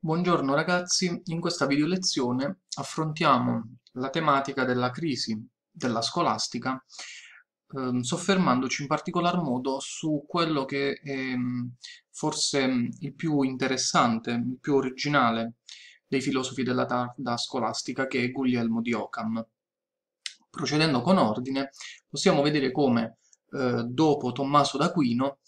Buongiorno ragazzi, in questa video lezione affrontiamo la tematica della crisi della scolastica ehm, soffermandoci in particolar modo su quello che è mm, forse mm, il più interessante, il più originale dei filosofi della tarda scolastica che è Guglielmo di Ockham. Procedendo con ordine possiamo vedere come eh, dopo Tommaso d'Aquino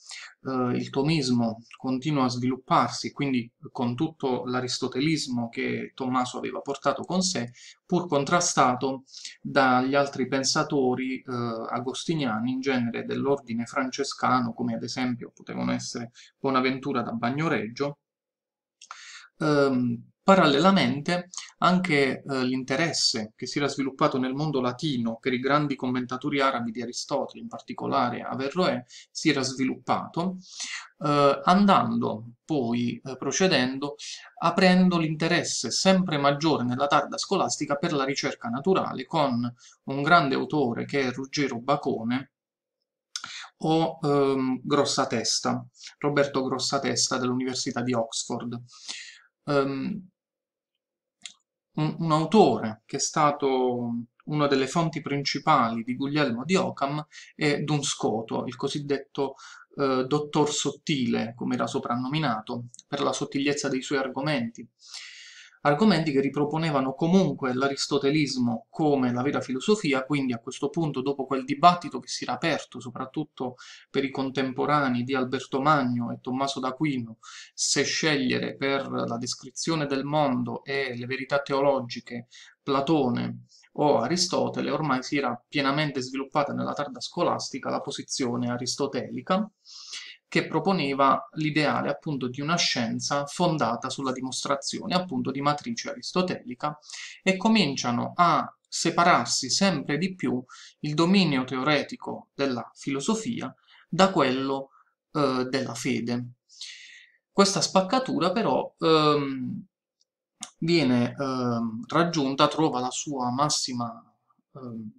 eh, il tomismo continua a svilupparsi, quindi con tutto l'aristotelismo che Tommaso aveva portato con sé, pur contrastato dagli altri pensatori eh, agostiniani, in genere dell'ordine francescano, come ad esempio potevano essere Bonaventura da Bagnoreggio, ehm, Parallelamente anche eh, l'interesse che si era sviluppato nel mondo latino per i grandi commentatori arabi di Aristotele, in particolare Averroè, si era sviluppato, eh, andando poi eh, procedendo, aprendo l'interesse sempre maggiore nella tarda scolastica per la ricerca naturale con un grande autore che è Ruggero Bacone, o ehm, Grossatesta, Roberto Grossatesta dell'Università di Oxford. Um, un, un autore che è stato una delle fonti principali di Guglielmo di Ockham è Dun Scoto, il cosiddetto eh, dottor sottile, come era soprannominato, per la sottigliezza dei suoi argomenti argomenti che riproponevano comunque l'aristotelismo come la vera filosofia, quindi a questo punto dopo quel dibattito che si era aperto soprattutto per i contemporanei di Alberto Magno e Tommaso d'Aquino, se scegliere per la descrizione del mondo e le verità teologiche Platone o Aristotele, ormai si era pienamente sviluppata nella tarda scolastica la posizione aristotelica, che proponeva l'ideale appunto di una scienza fondata sulla dimostrazione appunto di matrice aristotelica e cominciano a separarsi sempre di più il dominio teoretico della filosofia da quello eh, della fede. Questa spaccatura però ehm, viene ehm, raggiunta, trova la sua massima ehm,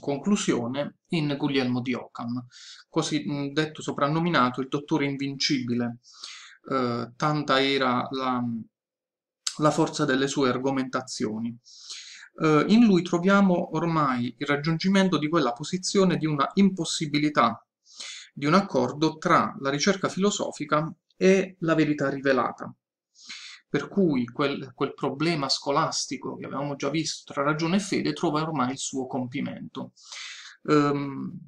conclusione in Guglielmo di Ockham, così detto soprannominato il dottore invincibile, eh, tanta era la, la, forza delle sue argomentazioni. Eh, in lui troviamo ormai il raggiungimento di quella posizione di una impossibilità, di un accordo tra la ricerca filosofica e la verità rivelata per cui quel, quel problema scolastico che avevamo già visto tra ragione e fede trova ormai il suo compimento. Um,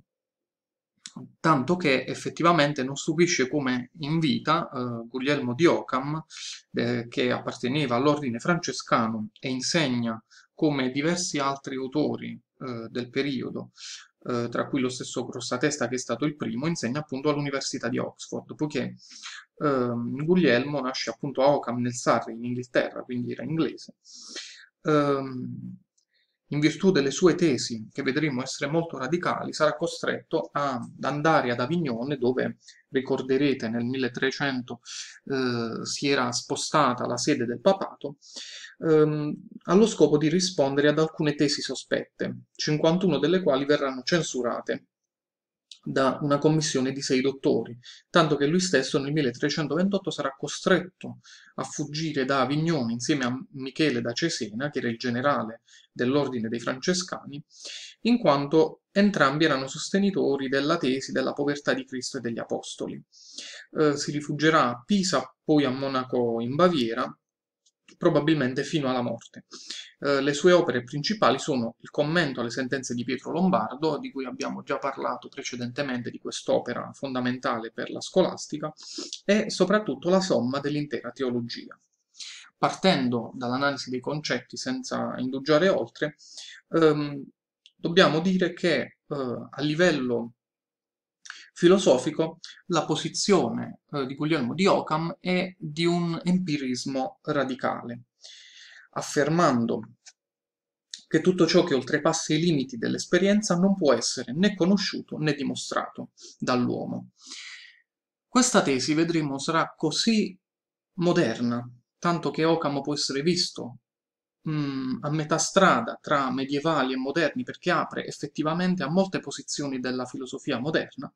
tanto che effettivamente non stupisce come in vita eh, Guglielmo di Ockham, eh, che apparteneva all'ordine francescano e insegna come diversi altri autori eh, del periodo, eh, tra cui lo stesso Grossatesta che è stato il primo, insegna appunto all'Università di Oxford, poiché Uh, Guglielmo nasce appunto a Ockham nel Surrey in Inghilterra, quindi era inglese. Uh, in virtù delle sue tesi, che vedremo essere molto radicali, sarà costretto ad andare ad Avignone, dove ricorderete nel 1300 eh, si era spostata la sede del papato, ehm, allo scopo di rispondere ad alcune tesi sospette, 51 delle quali verranno censurate da una commissione di sei dottori, tanto che lui stesso nel 1328 sarà costretto a fuggire da Avignone insieme a Michele da Cesena, che era il generale dell'ordine dei francescani, in quanto entrambi erano sostenitori della tesi della povertà di Cristo e degli Apostoli. Eh, si rifugierà a Pisa, poi a Monaco in Baviera, probabilmente fino alla morte. Eh, le sue opere principali sono il commento alle sentenze di Pietro Lombardo, di cui abbiamo già parlato precedentemente, di quest'opera fondamentale per la scolastica, e soprattutto la somma dell'intera teologia partendo dall'analisi dei concetti senza indugiare oltre, ehm, dobbiamo dire che eh, a livello filosofico la posizione eh, di Guglielmo di Ockham è di un empirismo radicale, affermando che tutto ciò che oltrepassa i limiti dell'esperienza non può essere né conosciuto né dimostrato dall'uomo. Questa tesi, vedremo, sarà così moderna, tanto che Ockham può essere visto mh, mm, a metà strada tra medievali e moderni perché apre effettivamente a molte posizioni della filosofia moderna,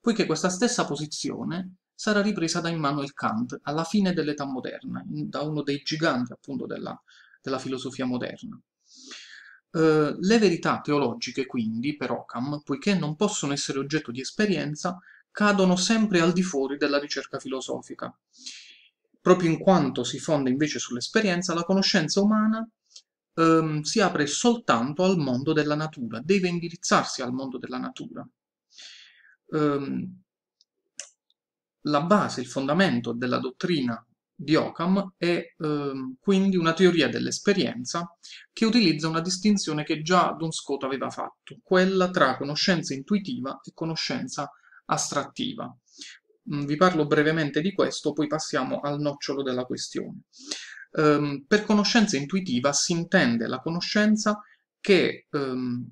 poiché questa stessa posizione sarà ripresa da Immanuel Kant alla fine dell'età moderna, in, da uno dei giganti appunto della, della filosofia moderna. Uh, le verità teologiche, quindi, per Occam, poiché non possono essere oggetto di esperienza, cadono sempre al di fuori della ricerca filosofica proprio in quanto si fonda invece sull'esperienza, la conoscenza umana ehm, si apre soltanto al mondo della natura, deve indirizzarsi al mondo della natura. Ehm, la base, il fondamento della dottrina di Occam è ehm, quindi una teoria dell'esperienza che utilizza una distinzione che già Don Scott aveva fatto, quella tra conoscenza intuitiva e conoscenza astrattiva. Mm, vi parlo brevemente di questo, poi passiamo al nocciolo della questione. Um, per conoscenza intuitiva si intende la conoscenza che um,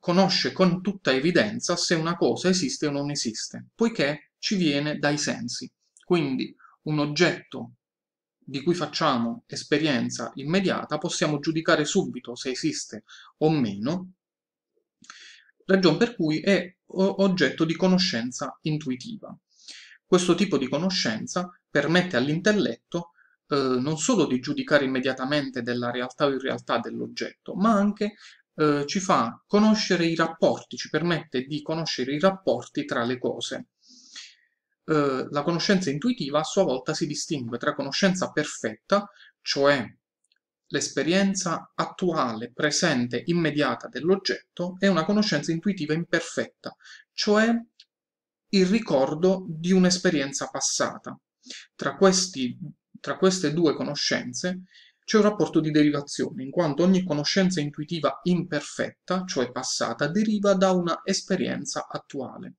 conosce con tutta evidenza se una cosa esiste o non esiste, poiché ci viene dai sensi. Quindi un oggetto di cui facciamo esperienza immediata possiamo giudicare subito se esiste o meno, ragion per cui è oggetto di conoscenza intuitiva. Questo tipo di conoscenza permette all'intelletto eh, non solo di giudicare immediatamente della realtà o irrealtà dell'oggetto, ma anche eh, ci fa conoscere i rapporti, ci permette di conoscere i rapporti tra le cose. Eh, la conoscenza intuitiva a sua volta si distingue tra conoscenza perfetta, cioè l'esperienza attuale, presente, immediata dell'oggetto, e una conoscenza intuitiva imperfetta, cioè il ricordo di un'esperienza passata. Tra, questi, tra queste due conoscenze c'è un rapporto di derivazione, in quanto ogni conoscenza intuitiva imperfetta, cioè passata, deriva da una esperienza attuale.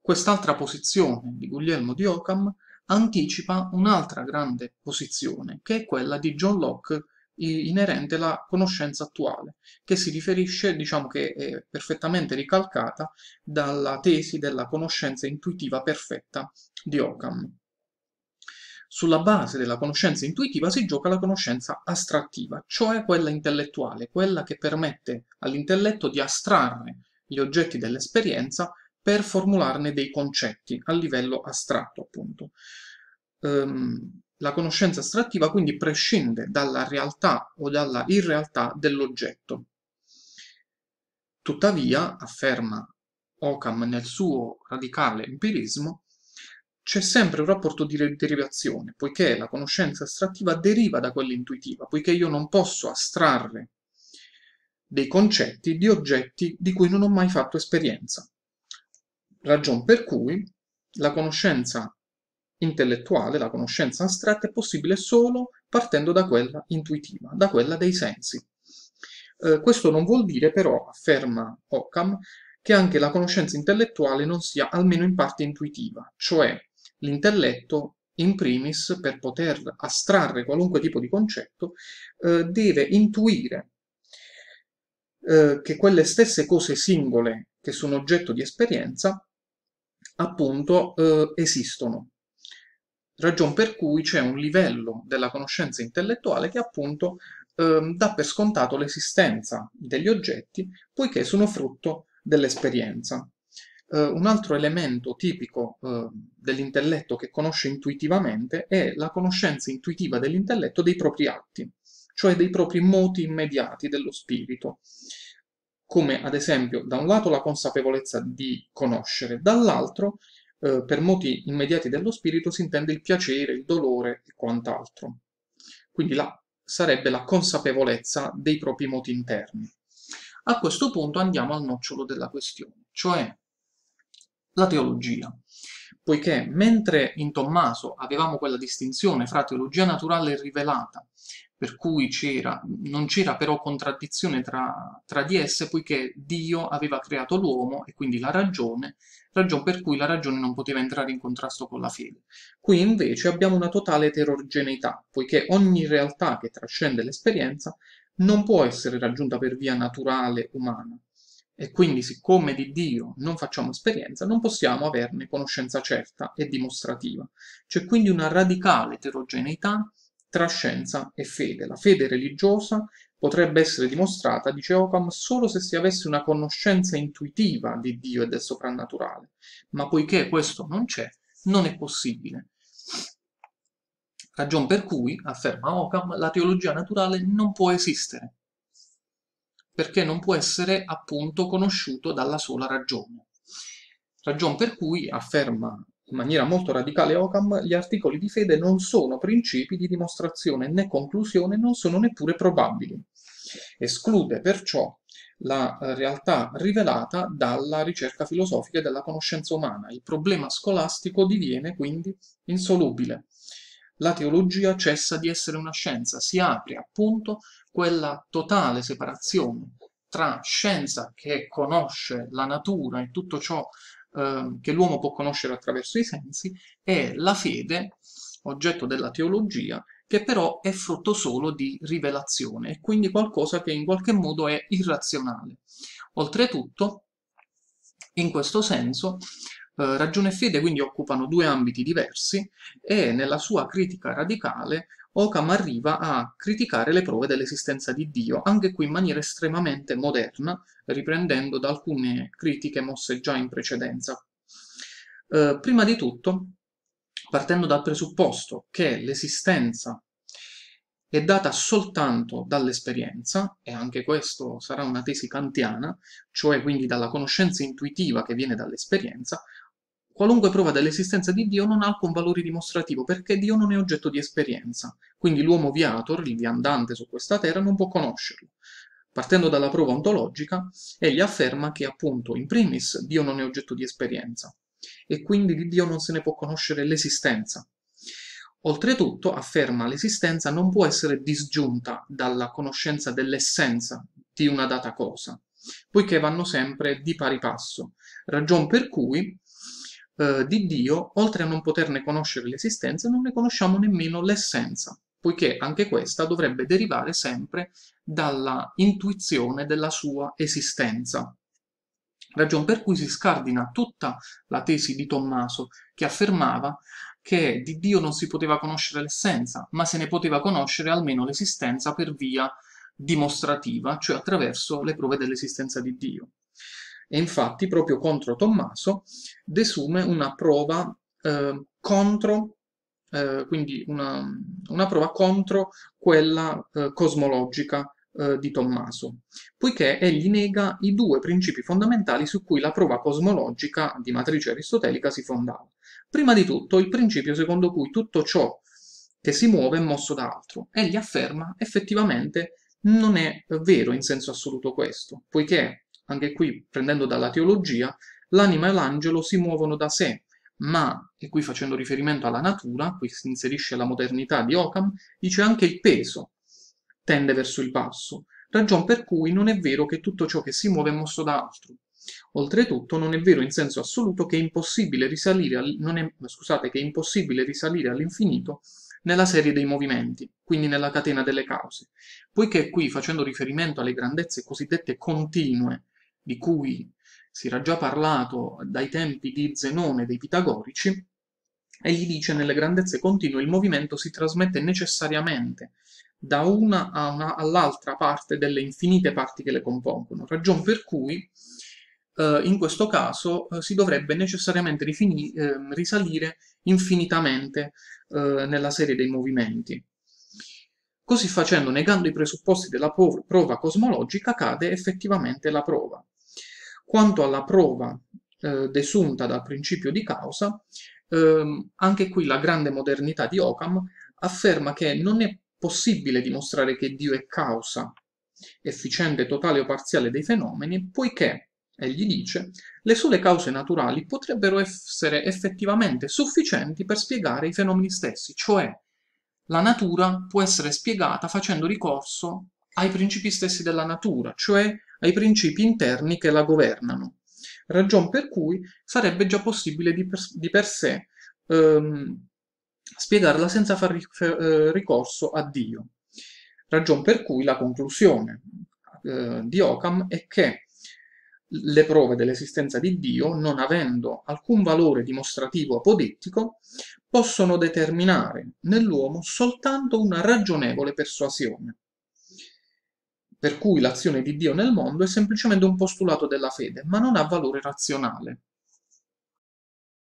Quest'altra posizione di Guglielmo di Ockham anticipa un'altra grande posizione, che è quella di John Locke inerente alla conoscenza attuale, che si riferisce, diciamo che è perfettamente ricalcata dalla tesi della conoscenza intuitiva perfetta di Occam. Sulla base della conoscenza intuitiva si gioca la conoscenza astrattiva, cioè quella intellettuale, quella che permette all'intelletto di astrarre gli oggetti dell'esperienza per formularne dei concetti a livello astratto, appunto. Um, la conoscenza astrattiva quindi prescinde dalla realtà o dalla irrealtà dell'oggetto. Tuttavia, afferma Occam nel suo radicale empirismo, c'è sempre un rapporto di derivazione, poiché la conoscenza astrattiva deriva da quella intuitiva, poiché io non posso astrarre dei concetti di oggetti di cui non ho mai fatto esperienza. Ragion per cui la conoscenza intellettuale, la conoscenza astratta, è possibile solo partendo da quella intuitiva, da quella dei sensi. Eh, questo non vuol dire però, afferma Occam, che anche la conoscenza intellettuale non sia almeno in parte intuitiva, cioè l'intelletto in primis per poter astrarre qualunque tipo di concetto eh, deve intuire eh, che quelle stesse cose singole che sono oggetto di esperienza appunto eh, esistono ragion per cui c'è un livello della conoscenza intellettuale che appunto eh, dà per scontato l'esistenza degli oggetti poiché sono frutto dell'esperienza. Eh, un altro elemento tipico eh, dell'intelletto che conosce intuitivamente è la conoscenza intuitiva dell'intelletto dei propri atti, cioè dei propri moti immediati dello spirito come ad esempio da un lato la consapevolezza di conoscere, dall'altro eh, per moti immediati dello spirito si intende il piacere, il dolore e quant'altro. Quindi la, sarebbe la consapevolezza dei propri moti interni. A questo punto andiamo al nocciolo della questione, cioè la teologia, poiché mentre in Tommaso avevamo quella distinzione fra teologia naturale e rivelata per cui c'era, non c'era però contraddizione tra, tra, di esse, poiché Dio aveva creato l'uomo e quindi la ragione, ragione per cui la ragione non poteva entrare in contrasto con la fede. Qui invece abbiamo una totale eterogeneità, poiché ogni realtà che trascende l'esperienza non può essere raggiunta per via naturale umana. E quindi, siccome di Dio non facciamo esperienza, non possiamo averne conoscenza certa e dimostrativa. C'è quindi una radicale eterogeneità tra scienza e fede. La fede religiosa potrebbe essere dimostrata, dice Ockham, solo se si avesse una conoscenza intuitiva di Dio e del soprannaturale, ma poiché questo non c'è, non è possibile. Ragion per cui, afferma Ockham, la teologia naturale non può esistere, perché non può essere appunto conosciuto dalla sola ragione. Ragion per cui, afferma in maniera molto radicale Occam, gli articoli di fede non sono principi di dimostrazione né conclusione, non sono neppure probabili. Esclude perciò la eh, realtà rivelata dalla ricerca filosofica e dalla conoscenza umana. Il problema scolastico diviene quindi insolubile. La teologia cessa di essere una scienza, si apre appunto quella totale separazione tra scienza che conosce la natura e tutto ciò Ehm, che l'uomo può conoscere attraverso i sensi, è la fede, oggetto della teologia, che però è frutto solo di rivelazione e quindi qualcosa che in qualche modo è irrazionale. Oltretutto, in questo senso, eh, ragione e fede quindi occupano due ambiti diversi e nella sua critica radicale Occam arriva a criticare le prove dell'esistenza di Dio, anche qui in maniera estremamente moderna, riprendendo da alcune critiche mosse già in precedenza. Eh, prima di tutto, partendo dal presupposto che l'esistenza è data soltanto dall'esperienza, e anche questo sarà una tesi kantiana, cioè quindi dalla conoscenza intuitiva che viene dall'esperienza, Qualunque prova dell'esistenza di Dio non ha alcun valore dimostrativo perché Dio non è oggetto di esperienza, quindi l'uomo viator, il viandante su questa terra, non può conoscerlo. Partendo dalla prova ontologica, egli afferma che appunto in primis Dio non è oggetto di esperienza e quindi di Dio non se ne può conoscere l'esistenza. Oltretutto afferma l'esistenza non può essere disgiunta dalla conoscenza dell'essenza di una data cosa, poiché vanno sempre di pari passo, ragion per cui eh, di Dio, oltre a non poterne conoscere l'esistenza, non ne conosciamo nemmeno l'essenza, poiché anche questa dovrebbe derivare sempre dalla intuizione della sua esistenza. Ragion per cui si scardina tutta la tesi di Tommaso, che affermava che di Dio non si poteva conoscere l'essenza, ma se ne poteva conoscere almeno l'esistenza per via dimostrativa, cioè attraverso le prove dell'esistenza di Dio. E infatti proprio contro Tommaso desume una prova eh, contro, eh, quindi una, una, prova contro quella eh, cosmologica eh, di Tommaso, poiché egli nega i due principi fondamentali su cui la prova cosmologica di matrice aristotelica si fondava. Prima di tutto il principio secondo cui tutto ciò che si muove è mosso da altro. Egli afferma effettivamente non è vero in senso assoluto questo, poiché anche qui prendendo dalla teologia, l'anima e l'angelo si muovono da sé, ma, e qui facendo riferimento alla natura, qui si inserisce la modernità di Occam, dice anche il peso tende verso il basso, ragion per cui non è vero che tutto ciò che si muove è mosso da altro. Oltretutto non è vero in senso assoluto che è impossibile risalire, al, è, scusate, che è impossibile risalire all'infinito nella serie dei movimenti, quindi nella catena delle cause, poiché qui, facendo riferimento alle grandezze cosiddette continue di cui si era già parlato dai tempi di Zenone dei Pitagorici, e gli dice nelle grandezze continue il movimento si trasmette necessariamente da una, una all'altra parte delle infinite parti che le compongono, ragion per cui eh, in questo caso eh, si dovrebbe necessariamente rifini, eh, risalire infinitamente eh, nella serie dei movimenti. Così facendo, negando i presupposti della prova cosmologica, cade effettivamente la prova. Quanto alla prova eh, desunta dal principio di causa, ehm, anche qui la grande modernità di Occam afferma che non è possibile dimostrare che Dio è causa efficiente totale o parziale dei fenomeni, poiché, egli dice, le sole cause naturali potrebbero essere effettivamente sufficienti per spiegare i fenomeni stessi, cioè la natura può essere spiegata facendo ricorso ai principi stessi della natura, cioè ai principi interni che la governano, ragion per cui sarebbe già possibile di per, di per sé ehm, spiegarla senza far eh, ricorso a Dio. Ragion per cui la conclusione eh, di Occam è che le prove dell'esistenza di Dio, non avendo alcun valore dimostrativo apodittico, possono determinare nell'uomo soltanto una ragionevole persuasione per cui l'azione di Dio nel mondo è semplicemente un postulato della fede, ma non ha valore razionale.